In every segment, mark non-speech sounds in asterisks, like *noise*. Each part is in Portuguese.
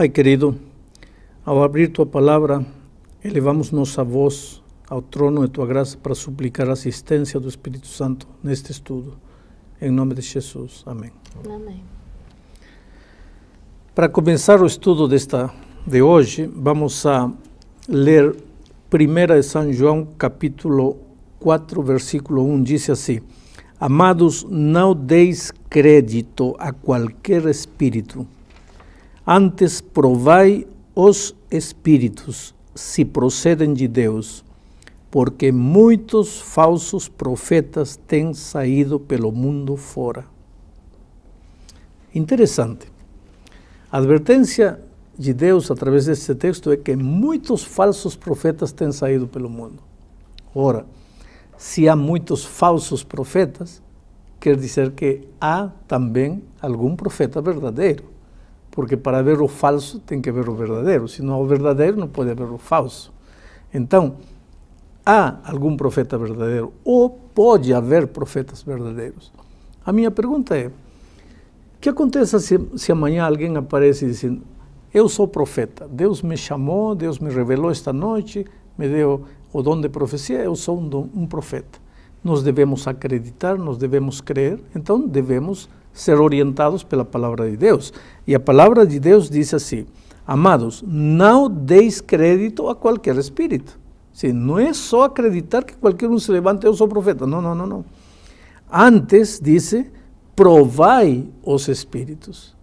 Pai querido, ao abrir tua palavra, elevamos nossa voz ao trono de tua graça para suplicar a assistência do Espírito Santo neste estudo. Em nome de Jesus. Amém. Amém. Para começar o estudo desta de hoje, vamos a ler 1 São João, capítulo 4, versículo 1, diz assim: Amados, não deis crédito a qualquer espírito Antes provai os espíritos, se procedem de Deus, porque muitos falsos profetas têm saído pelo mundo fora. Interessante. A advertência de Deus através deste texto é que muitos falsos profetas têm saído pelo mundo. Ora, se há muitos falsos profetas, quer dizer que há também algum profeta verdadeiro porque para ver o falso tem que haver o verdadeiro. Se não há o verdadeiro, não pode haver o falso. Então, há algum profeta verdadeiro ou pode haver profetas verdadeiros? A minha pergunta é: o que acontece se, se amanhã alguém aparece dizendo, eu sou profeta, Deus me chamou, Deus me revelou esta noite, me deu o dom de profecia, eu sou um, um profeta. Nós devemos acreditar, nós devemos crer, então devemos ser orientados pela palavra de Deus. E a palavra de Deus diz assim: Amados, não deis crédito a qualquer espírito. Sim, não é só acreditar que qualquer um se levante, eu sou profeta. Não, não, não, não. Antes, disse, provai os espíritos.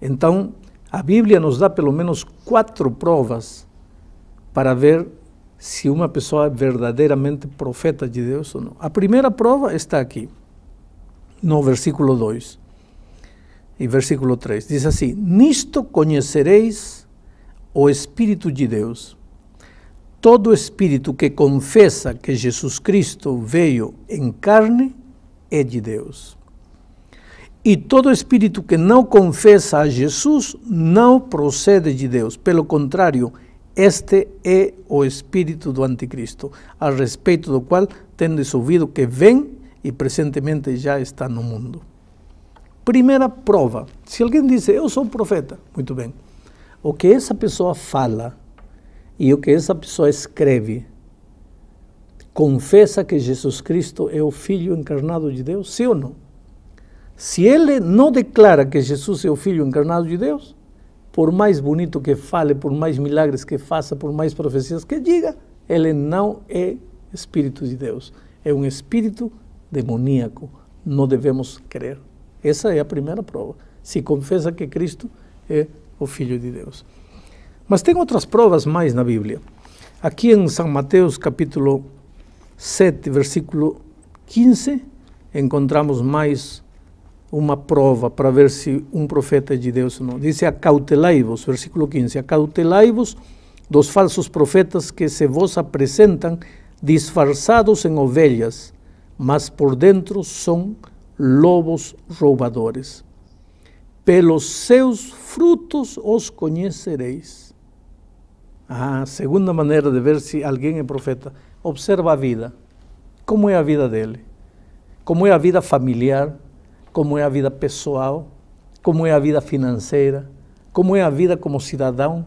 Então, a Bíblia nos dá pelo menos quatro provas para ver se uma pessoa é verdadeiramente profeta de Deus ou não. A primeira prova está aqui no versículo 2 e versículo 3. Diz assim: Nisto conhecereis o Espírito de Deus. Todo espírito que confessa que Jesus Cristo veio em carne é de Deus. E todo espírito que não confessa a Jesus não procede de Deus. Pelo contrário, este é o espírito do anticristo, a respeito do qual tendes ouvido que vem e presentemente já está no mundo. Primeira prova: se alguém diz eu sou profeta, muito bem, o que essa pessoa fala e o que essa pessoa escreve confessa que Jesus Cristo é o Filho encarnado de Deus? Sim ou não? Se ele não declara que Jesus é o Filho encarnado de Deus, por mais bonito que fale, por mais milagres que faça, por mais profecias que diga, ele não é Espírito de Deus. É um Espírito demoníaco. Não devemos crer. Essa é a primeira prova. Se confessa que Cristo é o Filho de Deus. Mas tem outras provas mais na Bíblia. Aqui em São Mateus, capítulo 7, versículo 15, encontramos mais uma prova para ver se um profeta é de Deus ou não. Diz: Acautelai-vos, versículo 15: Acautelai-vos dos falsos profetas que se vos apresentam disfarçados em ovelhas, mas por dentro são lobos roubadores. Pelos seus frutos os conhecereis. A ah, segunda maneira de ver se alguém é profeta, observa a vida. Como é a vida dele? Como é a vida familiar? Como é a vida pessoal? Como é a vida financeira? Como é a vida como cidadão?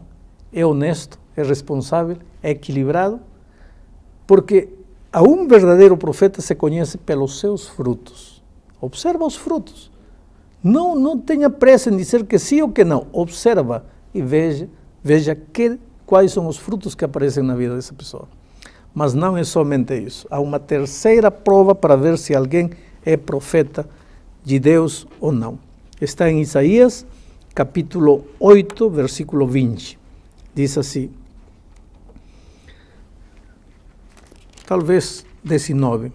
É honesto? É responsável? É equilibrado? Porque a um verdadeiro profeta se conhece pelos seus frutos. Observa os frutos. Não, não tenha pressa em dizer que sim ou que não. Observa e veja, veja que, quais são os frutos que aparecem na vida dessa pessoa. Mas não é somente isso. Há uma terceira prova para ver se alguém é profeta de Deus ou não. Está em Isaías, capítulo 8, versículo 20. Diz assim: talvez 19.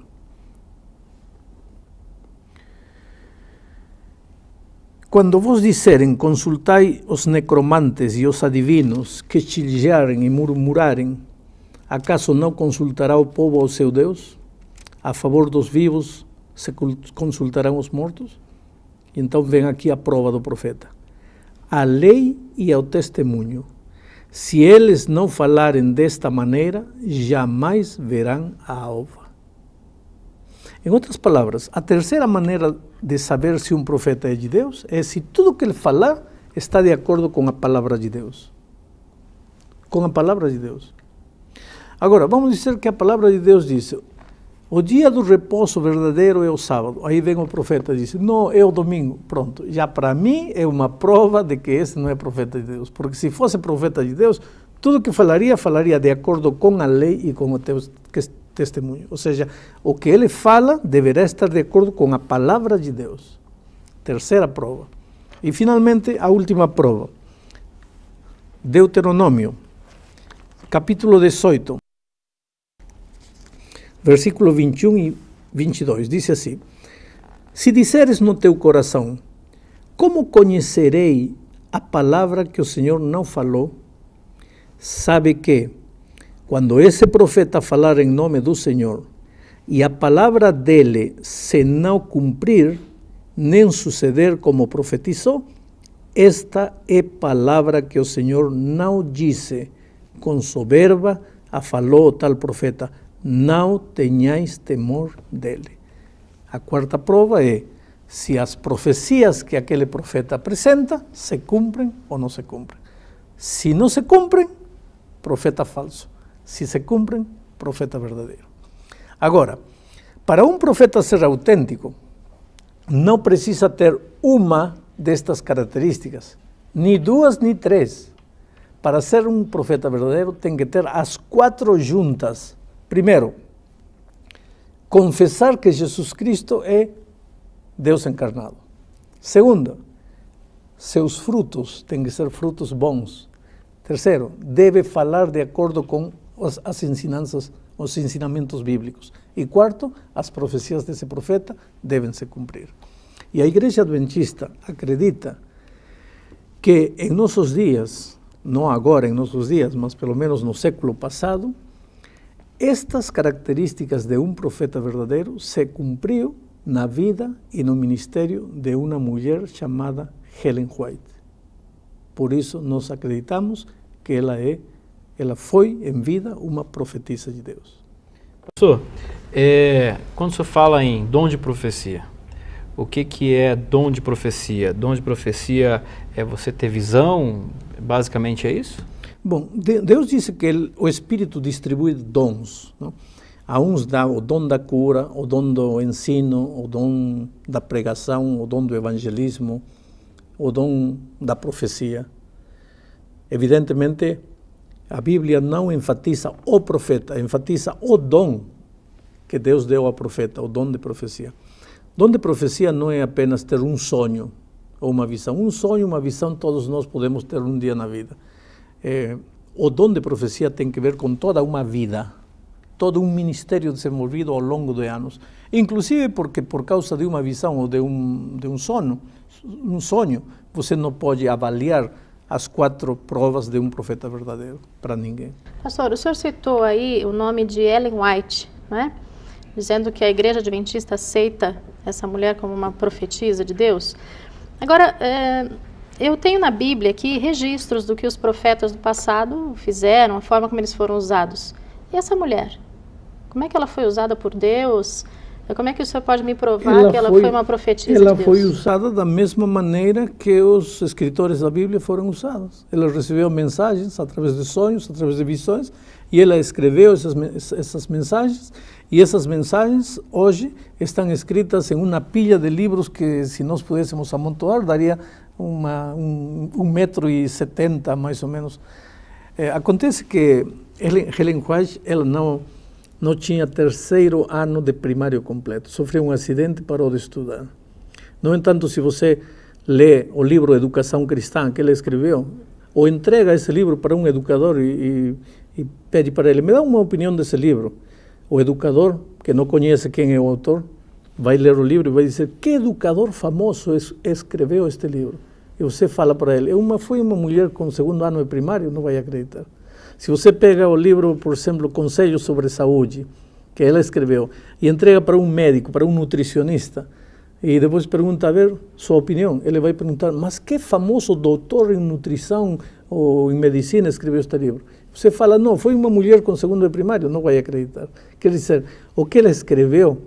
Quando vos disserem, consultai os necromantes e os adivinos que estilharem e murmurarem, acaso não consultará o povo ao seu Deus? A favor dos vivos se consultarão os mortos? Então vem aqui a prova do profeta. A lei e ao testemunho se eles não falarem desta maneira, jamais verão a alva. Em outras palavras, a terceira maneira de saber se um profeta é de Deus é se tudo que ele falar está de acordo com a palavra de Deus. Com a palavra de Deus. Agora, vamos dizer que a palavra de Deus diz: o dia do repouso verdadeiro é o sábado. Aí vem o profeta e diz: Não, é o domingo. Pronto. Já para mim é uma prova de que esse não é profeta de Deus. Porque se fosse profeta de Deus, tudo que falaria, falaria de acordo com a lei e com o teu testemunho. Ou seja, o que ele fala deverá estar de acordo com a palavra de Deus. Terceira prova. E finalmente, a última prova. Deuteronômio, capítulo 18 versículo 21 e 22, diz assim: Se disseres no teu coração, como conhecerei a palavra que o Senhor não falou? Sabe que, quando esse profeta falar em nome do Senhor, e a palavra dele se não cumprir, nem suceder como profetizou, esta é palavra que o Senhor não disse, com soberba a falou tal profeta não tenhais temor dele. A quarta prova é se as profecias que aquele profeta apresenta se cumprem ou não se cumprem. Se não se cumprem, profeta falso. Se se cumprem, profeta verdadeiro. Agora, para um profeta ser autêntico, não precisa ter uma destas características, nem duas, nem três. Para ser um profeta verdadeiro, tem que ter as quatro juntas Primeiro, confessar que Jesus Cristo é Deus encarnado. Segundo, seus frutos têm que ser frutos bons. Terceiro, deve falar de acordo com as, as ensinanças, os ensinamentos bíblicos. E quarto, as profecias desse profeta devem se cumprir. E a Igreja Adventista acredita que em nossos dias, não agora em nossos dias, mas pelo menos no século passado, estas características de um profeta verdadeiro se cumpriu na vida e no ministério de uma mulher chamada Helen White. Por isso nós acreditamos que ela é, ela foi em vida uma profetisa de Deus. Professor, é, quando você fala em dom de profecia, o que, que é dom de profecia? Dom de profecia é você ter visão, basicamente é isso? Bom, Deus disse que ele, o Espírito distribui dons. Não? A uns dá o dom da cura, o dom do ensino, o dom da pregação, o dom do evangelismo, o dom da profecia. Evidentemente, a Bíblia não enfatiza o profeta, enfatiza o dom que Deus deu ao profeta, o dom de profecia. O Dom de profecia não é apenas ter um sonho ou uma visão. Um sonho, uma visão, todos nós podemos ter um dia na vida. Eh, o dom de profecia tem que ver com toda uma vida, todo um ministério desenvolvido ao longo de anos, inclusive porque por causa de uma visão ou de um, de um sono, um sonho, você não pode avaliar as quatro provas de um profeta verdadeiro para ninguém. Pastor, o senhor citou aí o nome de Ellen White, é? dizendo que a igreja adventista aceita essa mulher como uma profetisa de Deus. Agora, é eu tenho na Bíblia aqui registros do que os profetas do passado fizeram, a forma como eles foram usados. E essa mulher? Como é que ela foi usada por Deus? Como é que o senhor pode me provar ela que ela foi, foi uma profetisa Ela de Deus? foi usada da mesma maneira que os escritores da Bíblia foram usados. Ela recebeu mensagens através de sonhos, através de visões, e ela escreveu essas, essas mensagens, e essas mensagens hoje estão escritas em uma pilha de livros que, se nós pudéssemos amontoar, daria uma, um, um metro e setenta mais ou menos. É, acontece que Helen, Helen White, ela não, não tinha terceiro ano de primário completo, sofreu um acidente e parou de estudar. No entanto, se você lê o livro Educação Cristã que ela escreveu, ou entrega esse livro para um educador e, e, e pede para ele, me dá uma opinião desse livro. O educador, que não conhece quem é o autor, vai ler o livro e vai dizer que educador famoso es escreveu este livro. E você fala para ele, uma foi uma mulher com segundo ano de primário, não vai acreditar. Se você pega o livro, por exemplo, Conselhos sobre Saúde, que ela escreveu, e entrega para um médico, para um nutricionista, e depois pergunta a ver sua opinião, ele vai perguntar, mas que famoso doutor em nutrição ou em medicina escreveu este livro? Você fala, não, foi uma mulher com segundo de primário, não vai acreditar. Quer dizer, o que ela escreveu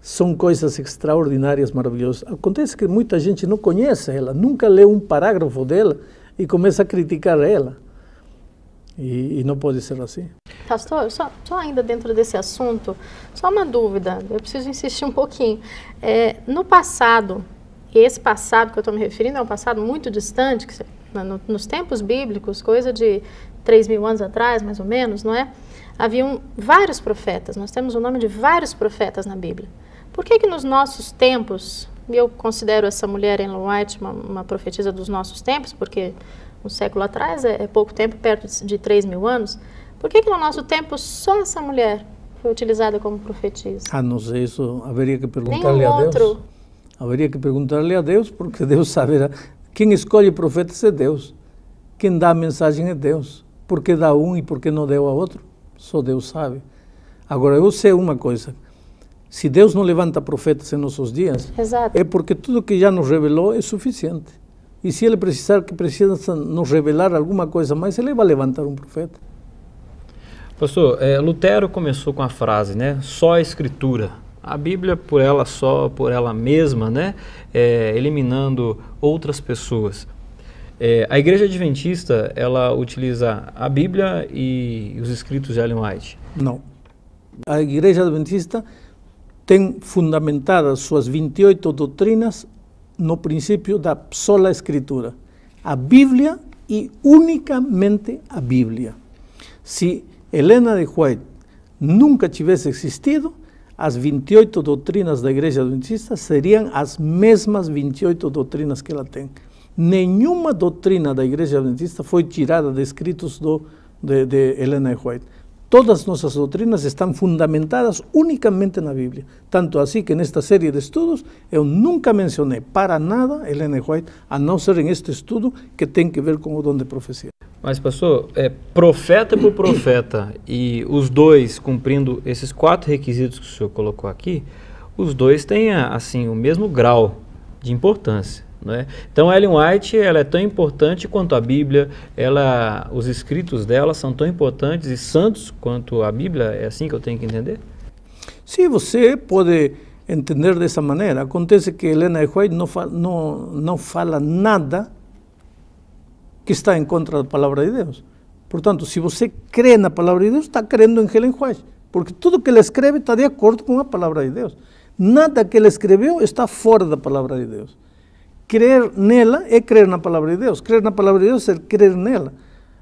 são coisas extraordinárias, maravilhosas. Acontece que muita gente não conhece ela, nunca lê um parágrafo dela e começa a criticar ela. E, e não pode ser assim. Pastor, só, só, ainda dentro desse assunto, só uma dúvida, eu preciso insistir um pouquinho. É, no passado, esse passado que eu estou me referindo é um passado muito distante, que, no, nos tempos bíblicos, coisa de 3 mil anos atrás, mais ou menos, não é? Haviam vários profetas, nós temos o nome de vários profetas na Bíblia. Por que que nos nossos tempos, e eu considero essa mulher, Ellen White, uma, uma profetisa dos nossos tempos, porque um século atrás é, é pouco tempo, perto de, 3 mil anos, por que que no nosso tempo só essa mulher foi utilizada como profetisa? Ah, não sei, isso haveria que perguntar-lhe a Deus. Outro. Haveria que perguntar-lhe a Deus, porque *laughs* Deus saberá. Quem escolhe profetas é Deus. Quem dá a mensagem é Deus. Por que dá um e por que não deu a outro? Só Deus sabe. Agora, eu sei uma coisa. Se Deus não levanta profetas em nossos dias, Exato. é porque tudo que já nos revelou é suficiente. E se ele precisar que precisa nos revelar alguma coisa mais, ele vai levantar um profeta. Pastor, é, Lutero começou com a frase, né? Só a Escritura. A Bíblia por ela só, por ela mesma, né? É, eliminando outras pessoas. É, a Igreja Adventista, ela utiliza a Bíblia e os escritos de Ellen White? Não. A Igreja Adventista tem fundamentadas suas 28 doutrinas no princípio da sola escritura, a Bíblia e unicamente a Bíblia. Se Helena de White nunca tivesse existido, as 28 doutrinas da Igreja Adventista seriam as mesmas 28 doutrinas que ela tem. Nenhuma doutrina da Igreja Adventista foi tirada de escritos do, de, de Helena de White. Todas nossas doutrinas estão fundamentadas unicamente na Bíblia Tanto assim que nesta série de estudos eu nunca mencionei para nada Elena White, a não ser em este estudo que tem que ver com o dom de profecia. Mas, pastor, é, profeta por profeta e os dois cumprindo esses quatro requisitos que o senhor colocou aqui, os dois têm, assim, o mesmo grau de importância. Né? Então, Ellen White ela é tão importante quanto a Bíblia, ela, os escritos dela são tão importantes e santos quanto a Bíblia, é assim que eu tenho que entender? Sim, você pode entender dessa maneira. Acontece que Helena White não, fala, não, não fala nada que está em contra da palavra de Deus. Portanto, se você crê na palavra de Deus, está crendo em Helen White, porque tudo que ela escreve está de acordo com a palavra de Deus. Nada que ela escreveu está fora da palavra de Deus. Crer nela é crer na palavra de Deus. Crer na palavra de Deus é crer nela.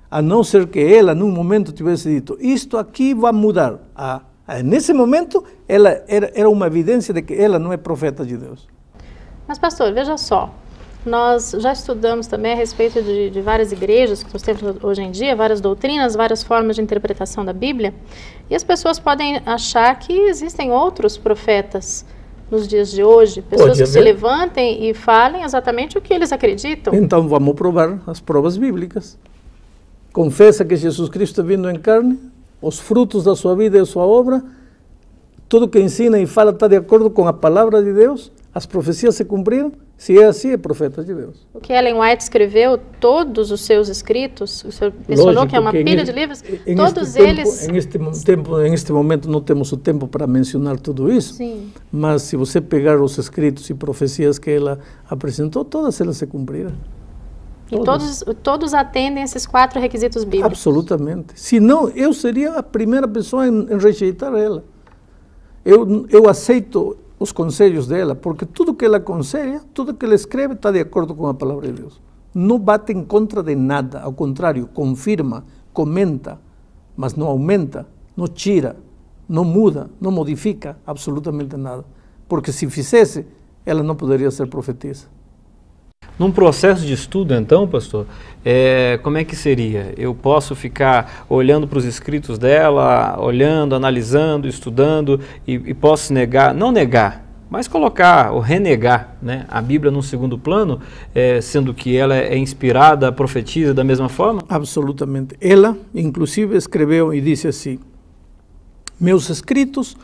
A não ser que ela, num momento, tivesse dito: Isto aqui vai mudar. Ah, nesse momento, ela era, era uma evidência de que ela não é profeta de Deus. Mas, pastor, veja só. Nós já estudamos também a respeito de, de, várias igrejas que nós temos hoje em dia, várias doutrinas, várias formas de interpretação da Bíblia. E as pessoas podem achar que existem outros profetas nos dias de hoje? Pessoas Pode que haver. se né? levantem e falem exatamente o que eles acreditam? Então vamos provar as provas bíblicas. Confessa que Jesus Cristo é vindo em carne, os frutos da sua vida e da sua obra, tudo que ensina e fala está de acordo com a palavra de Deus, as profecias se cumpriram assim, é profetas de Deus. O que Ellen White escreveu, todos os seus escritos, o senhor mencionou Lógico, que é uma pilha este, de livros, todos eles... Em este, tempo, em este momento não temos o tempo para mencionar tudo isso, Sim. mas se você pegar os escritos e profecias que ela apresentou, todas elas se cumpriram. E todos, todos atendem esses quatro requisitos bíblicos? Absolutamente. Se não, eu seria a primeira pessoa em, em rejeitar ela. Eu, eu aceito os conselhos dela, porque tudo que ela aconselha, tudo que ela escreve está de acordo com a palavra de Deus. Não bate em contra de nada, ao contrário, confirma, comenta, mas não aumenta, não tira, não muda, não modifica absolutamente nada. Porque se fizesse, ela não poderia ser profetisa. Num processo de estudo, então, pastor, é, como é que seria? Eu posso ficar olhando para os escritos dela, olhando, analisando, estudando e, e, posso negar, não negar, mas colocar ou renegar né, a Bíblia num segundo plano, é, sendo que ela é inspirada, profetiza da mesma forma? Absolutamente. Ela, inclusive, escreveu e disse assim: Meus escritos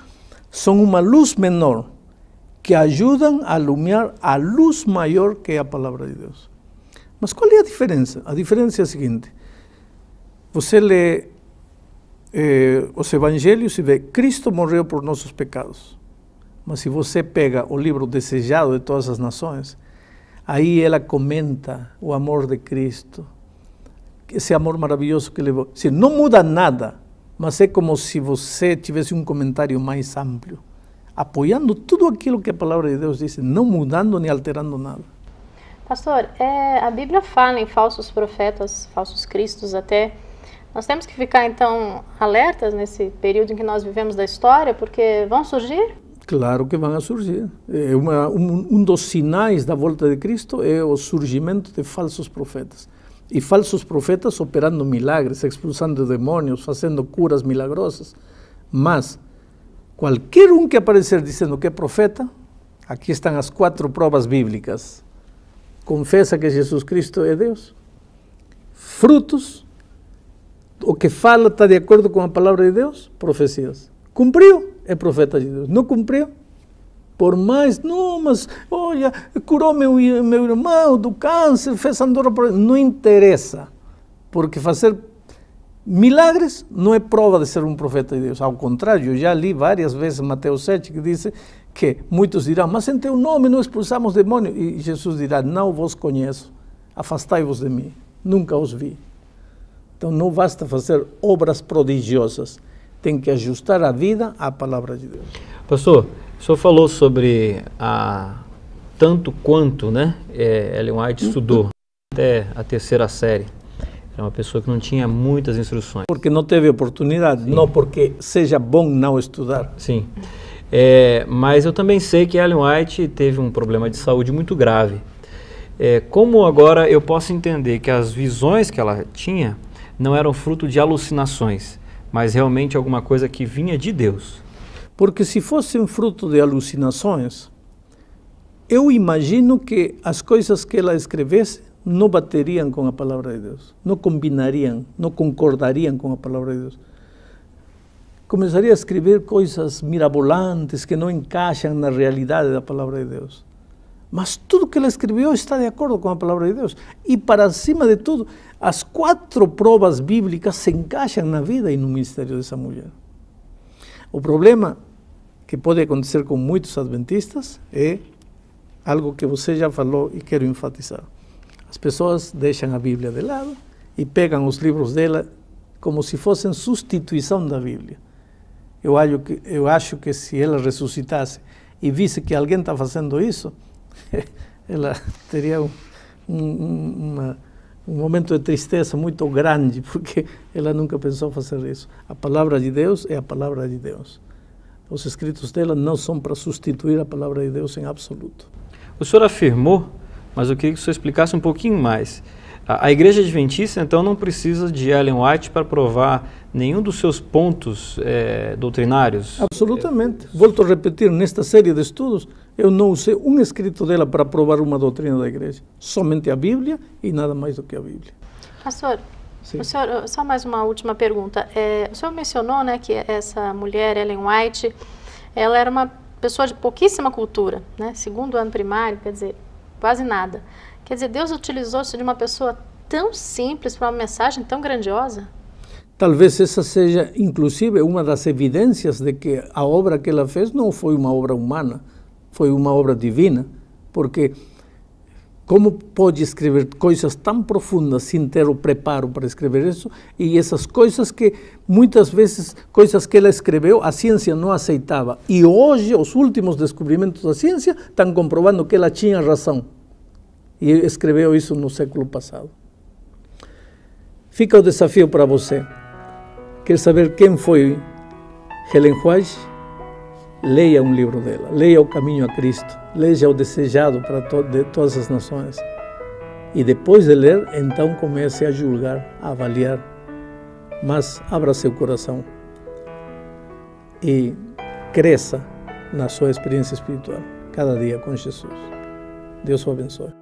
são uma luz menor que ajudam a alumiar a luz maior que é a palavra de Deus. Mas qual é a diferença? A diferença é a seguinte: você lê eh, os evangelhos e vê Cristo morreu por nossos pecados. Mas se você pega o livro Desejado de Todas as Nações, aí ela comenta o amor de Cristo, esse amor maravilhoso que levou. Se não muda nada, mas é como se você tivesse um comentário mais amplo apoiando tudo aquilo que a palavra de Deus disse, não mudando nem alterando nada. Pastor, é, a Bíblia fala em falsos profetas, falsos cristos até. Nós temos que ficar então alertas nesse período em que nós vivemos da história, porque vão surgir? Claro que vão surgir. É uma, um, um dos sinais da volta de Cristo é o surgimento de falsos profetas e falsos profetas operando milagres, expulsando demônios, fazendo curas milagrosas. Mas Qualquer um que aparecer dizendo que é profeta, aqui estão as quatro provas bíblicas. Confessa que Jesus Cristo é Deus. Frutos, o que fala está de acordo com a palavra de Deus, profecias. Cumpriu, é profeta de Deus. Não cumpriu, por mais, não, mas olha, curou meu, meu irmão do câncer, fez andorra. Não interessa, porque fazer Milagres não é prova de ser um profeta de Deus, ao contrário, eu já li várias vezes Mateus 7 que diz que muitos dirão, mas em teu nome não expulsamos demônio. E Jesus dirá, não vos conheço, afastai-vos de mim, nunca os vi. Então não basta fazer obras prodigiosas, tem que ajustar a vida à palavra de Deus. Pastor, o senhor falou sobre a tanto quanto né, é, Ellen White estudou até a terceira série. Era é uma pessoa que não tinha muitas instruções. Porque não teve oportunidade, Sim. não porque seja bom não estudar. Sim. É, mas eu também sei que Ellen White teve um problema de saúde muito grave. É, como agora eu posso entender que as visões que ela tinha não eram fruto de alucinações, mas realmente alguma coisa que vinha de Deus? Porque se fosse um fruto de alucinações, eu imagino que as coisas que ela escrevesse não bateriam com a palavra de Deus, não combinariam, não concordariam com a palavra de Deus. Começaria a escrever coisas mirabolantes que não encaixam na realidade da palavra de Deus. Mas tudo que ela escreveu está de acordo com a palavra de Deus. E para cima de tudo, as quatro provas bíblicas se encaixam na vida e no ministério dessa mulher. O problema que pode acontecer com muitos adventistas é algo que você já falou e quero enfatizar. As pessoas deixam a Bíblia de lado e pegam os livros dela como se fossem substituição da Bíblia. Eu acho que, eu acho que se ela ressuscitasse e visse que alguém está fazendo isso, *laughs* ela teria um, um, uma, um momento de tristeza muito grande, *laughs* porque ela nunca pensou fazer isso. A palavra de Deus é a palavra de Deus. Os escritos dela não são para substituir a palavra de Deus em absoluto. O senhor afirmou mas eu queria que o senhor explicasse um pouquinho mais. A, a Igreja Adventista, então, não precisa de Ellen White para provar nenhum dos seus pontos é, doutrinários? Absolutamente. Volto a repetir, nesta série de estudos, eu não usei um escrito dela para provar uma doutrina da Igreja. Somente a Bíblia e nada mais do que a Bíblia. Pastor, senhor, só mais uma última pergunta. É, o senhor mencionou né, que essa mulher, Ellen White, ela era uma pessoa de pouquíssima cultura, né? segundo ano primário, quer dizer, quase nada. Quer dizer, Deus utilizou-se de uma pessoa tão simples para uma mensagem tão grandiosa? Talvez essa seja, inclusive, uma das evidências de que a obra que ela fez não foi uma obra humana, foi uma obra divina, porque como pode escrever coisas tão profundas sem ter o preparo para escrever isso? E essas coisas que muitas vezes, coisas que ela escreveu, a ciência não aceitava. E hoje, os últimos descobrimentos da ciência estão comprovando que ela tinha razão. E escreveu isso no século passado. Fica o desafio para você. Quer saber quem foi Helen White? Leia um livro dela. Leia O Caminho a Cristo Leia é o desejado para to de todas as nações. E depois de ler, então comece a julgar, a avaliar, mas abra seu coração e cresça na sua experiência espiritual, cada dia com Jesus. Deus o abençoe.